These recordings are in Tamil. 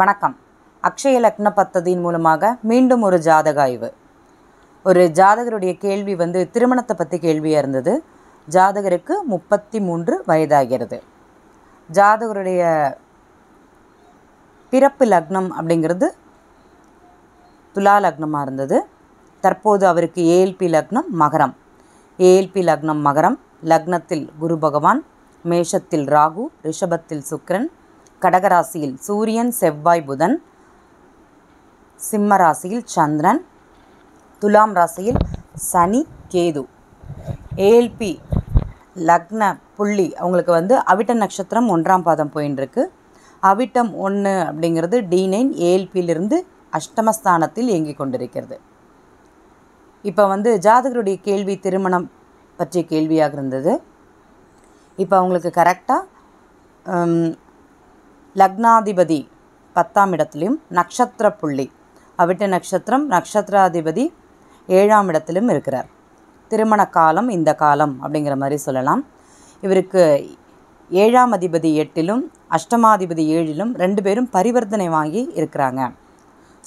வணக்கம் அக்ஷய லக்ன பத்ததியின் மூலமாக மீண்டும் ஒரு ஜாதக ஆய்வு ஒரு ஜாதகருடைய கேள்வி வந்து திருமணத்தை பற்றி கேள்வியாக இருந்தது ஜாதகருக்கு முப்பத்தி மூன்று வயதாகிறது ஜாதகருடைய பிறப்பு லக்னம் அப்படிங்கிறது துலா லக்னமாக இருந்தது தற்போது அவருக்கு ஏஎல்பி லக்னம் மகரம் ஏஎல்பி லக்னம் மகரம் லக்னத்தில் குரு பகவான் மேஷத்தில் ராகு ரிஷபத்தில் சுக்ரன் கடகராசியில் சூரியன் செவ்வாய் புதன் சிம்ம ராசியில் சந்திரன் துலாம் ராசியில் சனி கேது ஏல்பி லக்ன புள்ளி அவங்களுக்கு வந்து அவிட்ட நட்சத்திரம் ஒன்றாம் பாதம் போயின்னு அவிட்டம் ஒன்று அப்படிங்கிறது டி நைன் ஏஎல்பியிலிருந்து அஷ்டமஸ்தானத்தில் இயங்கி கொண்டிருக்கிறது இப்போ வந்து ஜாதகருடைய கேள்வி திருமணம் பற்றிய கேள்வியாக இருந்தது இப்போ அவங்களுக்கு கரெக்டாக லக்னாதிபதி பத்தாம் இடத்துலையும் நக்ஷத்திர புள்ளி அவிட்ட நட்சத்திரம் நட்சத்திராதிபதி ஏழாம் இடத்திலும் இருக்கிறார் திருமண காலம் இந்த காலம் அப்படிங்கிற மாதிரி சொல்லலாம் இவருக்கு ஏழாம் அதிபதி எட்டிலும் அஷ்டமாதிபதி ஏழிலும் ரெண்டு பேரும் பரிவர்த்தனை வாங்கி இருக்கிறாங்க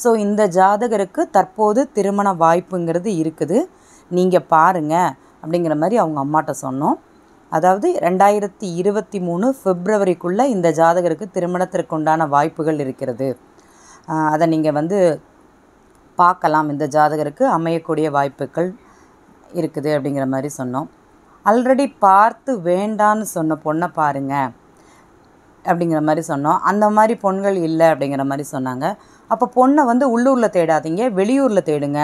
ஸோ இந்த ஜாதகருக்கு தற்போது திருமண வாய்ப்புங்கிறது இருக்குது நீங்கள் பாருங்கள் அப்படிங்கிற மாதிரி அவங்க அம்மாட்ட சொன்னோம் அதாவது ரெண்டாயிரத்தி இருபத்தி மூணு பிப்ரவரிக்குள்ளே இந்த ஜாதகருக்கு திருமணத்திற்கு உண்டான வாய்ப்புகள் இருக்கிறது அதை நீங்கள் வந்து பார்க்கலாம் இந்த ஜாதகருக்கு அமையக்கூடிய வாய்ப்புகள் இருக்குது அப்படிங்கிற மாதிரி சொன்னோம் ஆல்ரெடி பார்த்து வேண்டான்னு சொன்ன பொண்ணை பாருங்கள் அப்படிங்கிற மாதிரி சொன்னோம் அந்த மாதிரி பொண்கள் இல்லை அப்படிங்கிற மாதிரி சொன்னாங்க அப்போ பொண்ணை வந்து உள்ளூரில் தேடாதீங்க வெளியூரில் தேடுங்க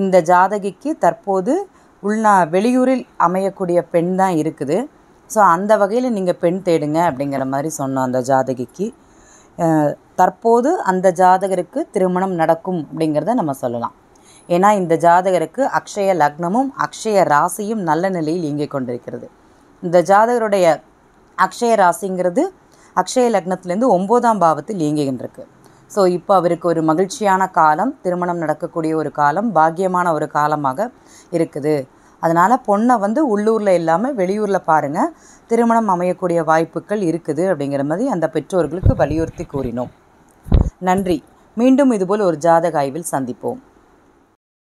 இந்த ஜாதகிக்கு தற்போது உள்நா வெளியூரில் அமையக்கூடிய பெண் தான் இருக்குது ஸோ அந்த வகையில் நீங்கள் பெண் தேடுங்க அப்படிங்கிற மாதிரி சொன்னோம் அந்த ஜாதகிக்கு தற்போது அந்த ஜாதகருக்கு திருமணம் நடக்கும் அப்படிங்கிறத நம்ம சொல்லலாம் ஏன்னா இந்த ஜாதகருக்கு அக்ஷய லக்னமும் அக்ஷய ராசியும் நல்ல நிலையில் இயங்கிக் கொண்டிருக்கிறது இந்த ஜாதகருடைய அக்ஷய ராசிங்கிறது அக்ஷய லக்னத்துலேருந்து ஒம்போதாம் பாவத்தில் இயங்குகின்றிருக்கு ஸோ இப்போ அவருக்கு ஒரு மகிழ்ச்சியான காலம் திருமணம் நடக்கக்கூடிய ஒரு காலம் பாக்கியமான ஒரு காலமாக இருக்குது அதனால் பொண்ணை வந்து உள்ளூரில் இல்லாமல் வெளியூரில் பாருங்கள் திருமணம் அமையக்கூடிய வாய்ப்புகள் இருக்குது அப்படிங்கிற மாதிரி அந்த பெற்றோர்களுக்கு வலியுறுத்தி கூறினோம் நன்றி மீண்டும் இதுபோல் ஒரு ஜாதக ஆய்வில் சந்திப்போம்